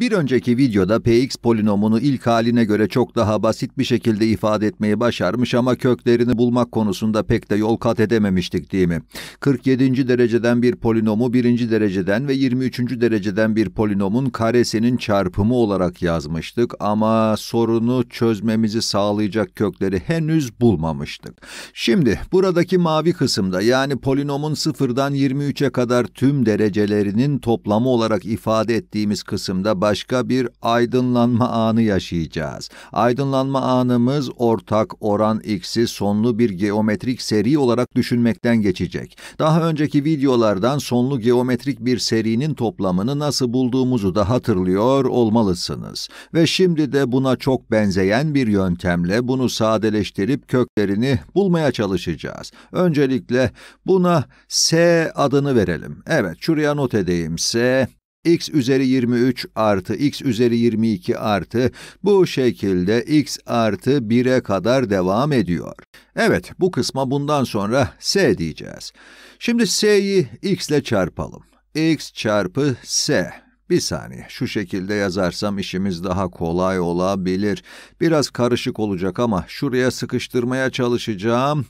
Bir önceki videoda Px polinomunu ilk haline göre çok daha basit bir şekilde ifade etmeyi başarmış ama köklerini bulmak konusunda pek de yol kat edememiştik değil mi? 47. dereceden bir polinomu 1. dereceden ve 23. dereceden bir polinomun karesinin çarpımı olarak yazmıştık ama sorunu çözmemizi sağlayacak kökleri henüz bulmamıştık. Şimdi buradaki mavi kısımda yani polinomun 0'dan 23'e kadar tüm derecelerinin toplamı olarak ifade ettiğimiz kısımda başka bir aydınlanma anı yaşayacağız. Aydınlanma anımız ortak oran x'i sonlu bir geometrik seri olarak düşünmekten geçecek. Daha önceki videolardan sonlu geometrik bir serinin toplamını nasıl bulduğumuzu da hatırlıyor olmalısınız. Ve şimdi de buna çok benzeyen bir yöntemle bunu sadeleştirip köklerini bulmaya çalışacağız. Öncelikle buna S adını verelim. Evet, şuraya not edeyim. S x üzeri 23 artı x üzeri 22 artı bu şekilde x artı 1'e kadar devam ediyor. Evet, bu kısma bundan sonra s diyeceğiz. Şimdi s'yi x ile çarpalım. x çarpı s. Bir saniye, şu şekilde yazarsam işimiz daha kolay olabilir. Biraz karışık olacak ama şuraya sıkıştırmaya çalışacağım.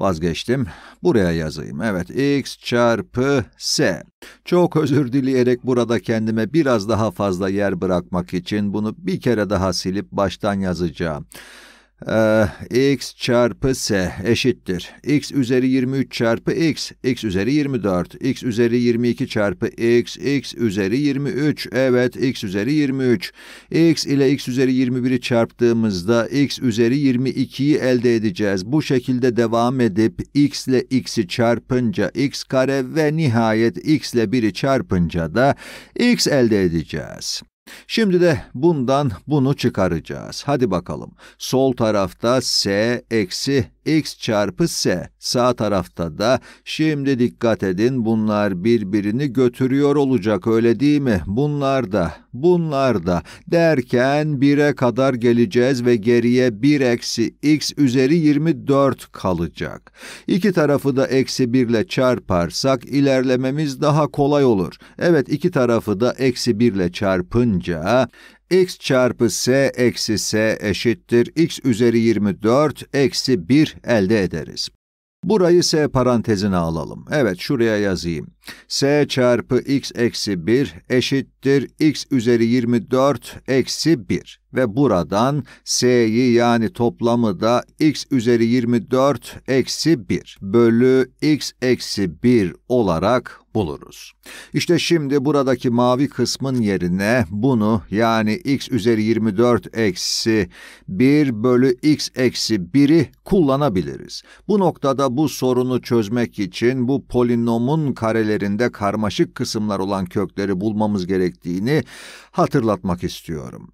Vazgeçtim. Buraya yazayım. Evet, x çarpı s. Çok özür dileyerek burada kendime biraz daha fazla yer bırakmak için bunu bir kere daha silip baştan yazacağım. Ee, x çarpı s eşittir. x üzeri 23 çarpı x, x üzeri 24, x üzeri 22 çarpı x, x üzeri 23, evet x üzeri 23. x ile x üzeri 21'i çarptığımızda x üzeri 22'yi elde edeceğiz. Bu şekilde devam edip x ile x'i çarpınca x kare ve nihayet x ile 1'i çarpınca da x elde edeceğiz. Şimdi de bundan bunu çıkaracağız. Hadi bakalım. Sol tarafta S eksi x çarpı s. Sağ tarafta da şimdi dikkat edin bunlar birbirini götürüyor olacak öyle değil mi? Bunlar da, bunlar da derken 1'e kadar geleceğiz ve geriye 1 eksi x üzeri 24 kalacak. İki tarafı da eksi 1 ile çarparsak ilerlememiz daha kolay olur. Evet iki tarafı da eksi 1 ile çarpınca x çarpı s eksi s eşittir x üzeri 24 eksi 1 elde ederiz. Burayı s parantezine alalım. Evet, şuraya yazayım. s çarpı x eksi 1 eşittir x üzeri 24 eksi 1. Ve buradan s'yi yani toplamı da x üzeri 24 eksi 1 bölü x eksi 1 olarak buluruz. İşte şimdi buradaki mavi kısmın yerine bunu yani x üzeri 24 eksi 1 bölü x eksi 1'i kullanabiliriz. Bu noktada bu sorunu çözmek için bu polinomun karelerinde karmaşık kısımlar olan kökleri bulmamız gerektiğini hatırlatmak istiyorum.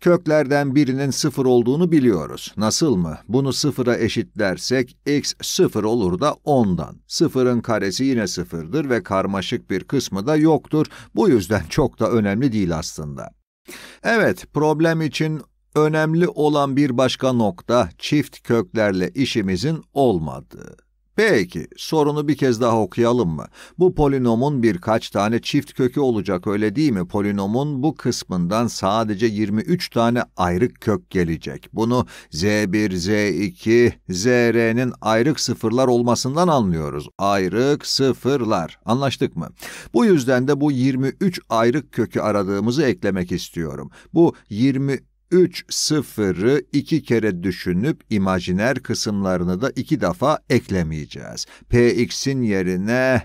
Köklerden birinin sıfır olduğunu biliyoruz. Nasıl mı? Bunu sıfıra eşitlersek x sıfır olur da ondan. Sıfırın karesi yine sıfırdır ve karmaşık bir kısmı da yoktur. Bu yüzden çok da önemli değil aslında. Evet, problem için önemli olan bir başka nokta çift köklerle işimizin olmadığı. Peki, sorunu bir kez daha okuyalım mı? Bu polinomun birkaç tane çift kökü olacak öyle değil mi? Polinomun bu kısmından sadece 23 tane ayrık kök gelecek. Bunu z1, z2, zr'nin ayrık sıfırlar olmasından anlıyoruz. Ayrık sıfırlar. Anlaştık mı? Bu yüzden de bu 23 ayrık kökü aradığımızı eklemek istiyorum. Bu 23 3 sıfırı iki kere düşünüp imajiner kısımlarını da iki defa eklemeyeceğiz. Px'in yerine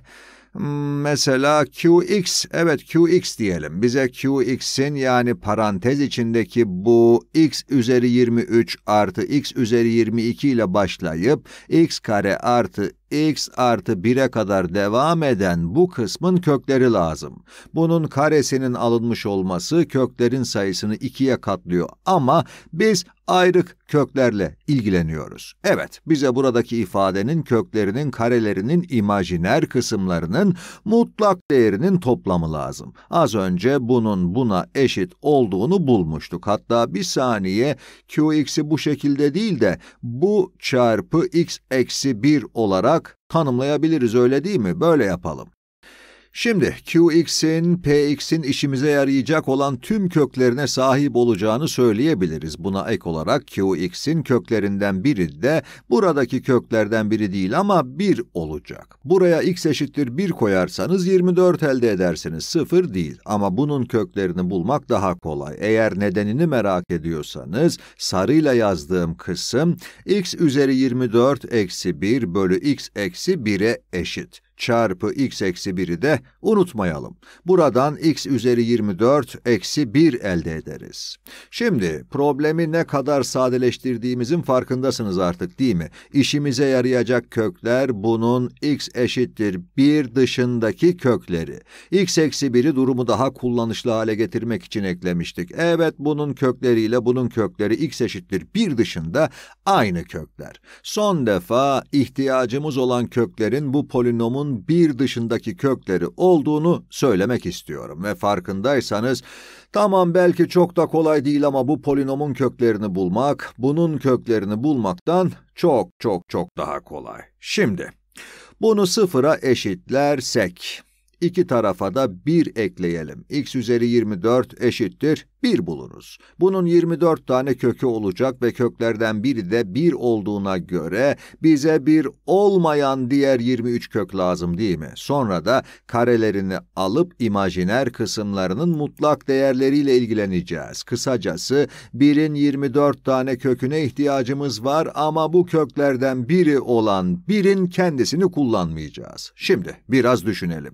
hmm, mesela qx, evet qx diyelim. Bize qx'in yani parantez içindeki bu x üzeri 23 artı x üzeri 22 ile başlayıp x kare artı x artı 1'e kadar devam eden bu kısmın kökleri lazım. Bunun karesinin alınmış olması köklerin sayısını 2'ye katlıyor ama biz ayrık köklerle ilgileniyoruz. Evet, bize buradaki ifadenin köklerinin karelerinin imajiner kısımlarının mutlak değerinin toplamı lazım. Az önce bunun buna eşit olduğunu bulmuştuk. Hatta bir saniye qx'i bu şekilde değil de bu çarpı x eksi 1 olarak olarak tanımlayabiliriz öyle değil mi? Böyle yapalım. Şimdi QX'in, PX'in işimize yarayacak olan tüm köklerine sahip olacağını söyleyebiliriz. Buna ek olarak QX'in köklerinden biri de buradaki köklerden biri değil ama 1 olacak. Buraya x eşittir 1 koyarsanız 24 elde edersiniz, 0 değil. Ama bunun köklerini bulmak daha kolay. Eğer nedenini merak ediyorsanız, sarıyla yazdığım kısım x üzeri 24 eksi 1 bölü x eksi 1'e eşit çarpı x eksi 1'i de unutmayalım. Buradan x üzeri 24 eksi 1 elde ederiz. Şimdi problemi ne kadar sadeleştirdiğimizin farkındasınız artık değil mi? İşimize yarayacak kökler bunun x eşittir 1 dışındaki kökleri. x eksi 1'i durumu daha kullanışlı hale getirmek için eklemiştik. Evet bunun kökleriyle bunun kökleri x eşittir 1 dışında aynı kökler. Son defa ihtiyacımız olan köklerin bu polinomun bir dışındaki kökleri olduğunu söylemek istiyorum ve farkındaysanız tamam belki çok da kolay değil ama bu polinomun köklerini bulmak bunun köklerini bulmaktan çok çok çok daha kolay. Şimdi bunu sıfıra eşitlersek iki tarafa da 1 ekleyelim. x üzeri 24 eşittir bir buluruz. Bunun 24 tane kökü olacak ve köklerden biri de bir olduğuna göre bize bir olmayan diğer 23 kök lazım değil mi? Sonra da karelerini alıp imajiner kısımlarının mutlak değerleriyle ilgileneceğiz. Kısacası 1'in 24 tane köküne ihtiyacımız var ama bu köklerden biri olan 1'in kendisini kullanmayacağız. Şimdi biraz düşünelim.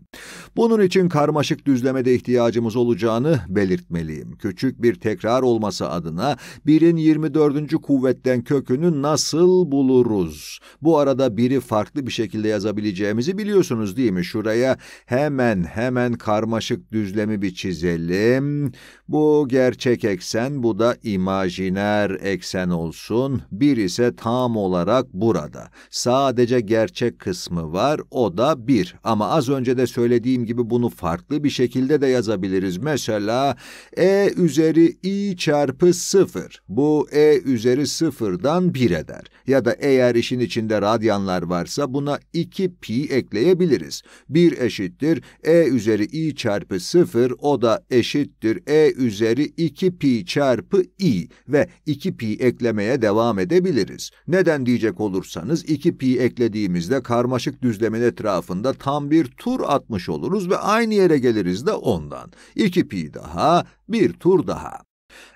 Bunun için karmaşık düzlemede ihtiyacımız olacağını belirtmeliyim. Küçük küçük bir tekrar olması adına birin 24. kuvvetten kökünü nasıl buluruz? Bu arada biri farklı bir şekilde yazabileceğimizi biliyorsunuz değil mi? Şuraya hemen hemen karmaşık düzlemi bir çizelim. Bu gerçek eksen, bu da imajiner eksen olsun. Bir ise tam olarak burada. Sadece gerçek kısmı var, o da 1. Ama az önce de söylediğim gibi bunu farklı bir şekilde de yazabiliriz. Mesela E üzeri i çarpı 0. Bu e üzeri 0'dan 1 eder. Ya da eğer işin içinde radyanlar varsa buna 2 pi ekleyebiliriz. 1 eşittir e üzeri i çarpı 0 o da eşittir e üzeri 2 pi çarpı i ve 2 pi eklemeye devam edebiliriz. Neden diyecek olursanız 2 pi eklediğimizde karmaşık düzlemin etrafında tam bir tur atmış oluruz ve aynı yere geliriz de ondan. 2 pi daha bir tur daha.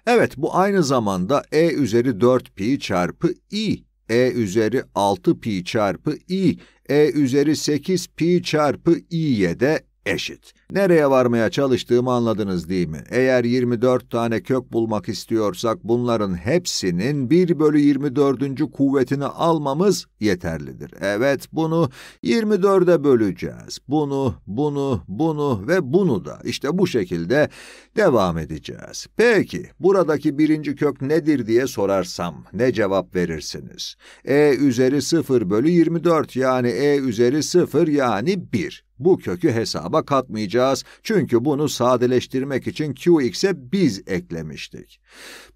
Evet bu aynı zamanda e üzeri 4 pi çarpı i, e üzeri 6 pi çarpı i, e üzeri 8 pi çarpı i'ye de eşit. Nereye varmaya çalıştığımı anladınız değil mi? Eğer 24 tane kök bulmak istiyorsak bunların hepsinin 1 bölü 24. kuvvetini almamız yeterlidir. Evet bunu 24'e böleceğiz. Bunu, bunu, bunu ve bunu da işte bu şekilde devam edeceğiz. Peki buradaki birinci kök nedir diye sorarsam ne cevap verirsiniz? E üzeri 0 bölü 24 yani E üzeri 0 yani 1. Bu kökü hesaba katmayacağız yapacağız. Çünkü bunu sadeleştirmek için qx'e biz eklemiştik.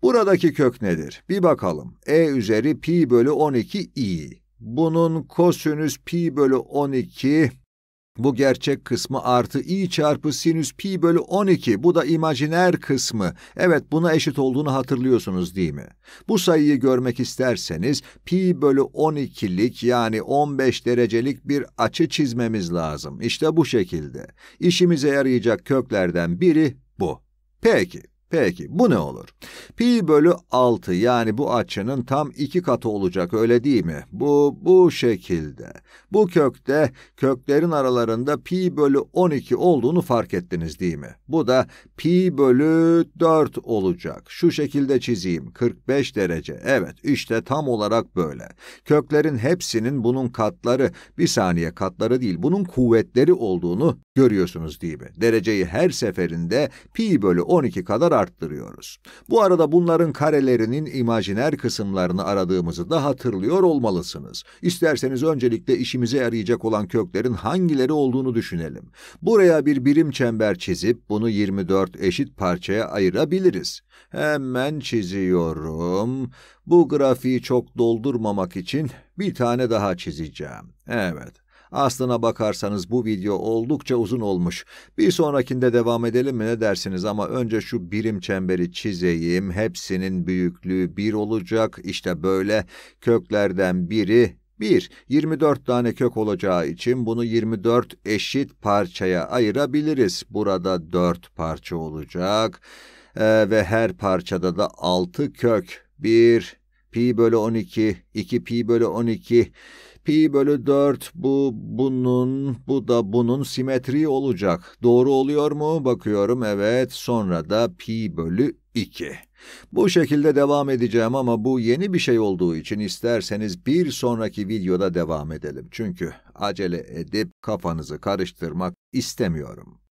Buradaki kök nedir? Bir bakalım. e üzeri pi bölü 12 i. Bunun kosinüs pi bölü 12 bu gerçek kısmı artı i çarpı sinüs pi bölü 12. Bu da imajiner kısmı. Evet buna eşit olduğunu hatırlıyorsunuz değil mi? Bu sayıyı görmek isterseniz pi bölü 12'lik yani 15 derecelik bir açı çizmemiz lazım. İşte bu şekilde. İşimize yarayacak köklerden biri bu. Peki. Peki bu ne olur? Pi bölü 6 yani bu açının tam iki katı olacak öyle değil mi? Bu, bu şekilde. Bu kökte köklerin aralarında pi bölü 12 olduğunu fark ettiniz değil mi? Bu da pi bölü 4 olacak. Şu şekilde çizeyim. 45 derece. Evet işte tam olarak böyle. Köklerin hepsinin bunun katları, bir saniye katları değil bunun kuvvetleri olduğunu görüyorsunuz değil mi? Dereceyi her seferinde pi bölü 12 kadar arttırıyoruz. Bu arada bunların karelerinin imajiner kısımlarını aradığımızı da hatırlıyor olmalısınız. İsterseniz öncelikle işimize yarayacak olan köklerin hangileri olduğunu düşünelim. Buraya bir birim çember çizip bunu 24 eşit parçaya ayırabiliriz. Hemen çiziyorum. Bu grafiği çok doldurmamak için bir tane daha çizeceğim. Evet. Aslına bakarsanız bu video oldukça uzun olmuş. Bir sonrakinde devam edelim mi ne dersiniz ama önce şu birim çemberi çizeyim. Hepsinin büyüklüğü 1 olacak. İşte böyle köklerden biri 1. 24 tane kök olacağı için bunu 24 eşit parçaya ayırabiliriz. Burada 4 parça olacak ee, ve her parçada da 6 kök. 1, pi bölü 12, 2 pi bölü 12, pi bölü 4 bu bunun, bu da bunun simetri olacak. Doğru oluyor mu? Bakıyorum evet. Sonra da pi bölü 2. Bu şekilde devam edeceğim ama bu yeni bir şey olduğu için isterseniz bir sonraki videoda devam edelim. Çünkü acele edip kafanızı karıştırmak istemiyorum.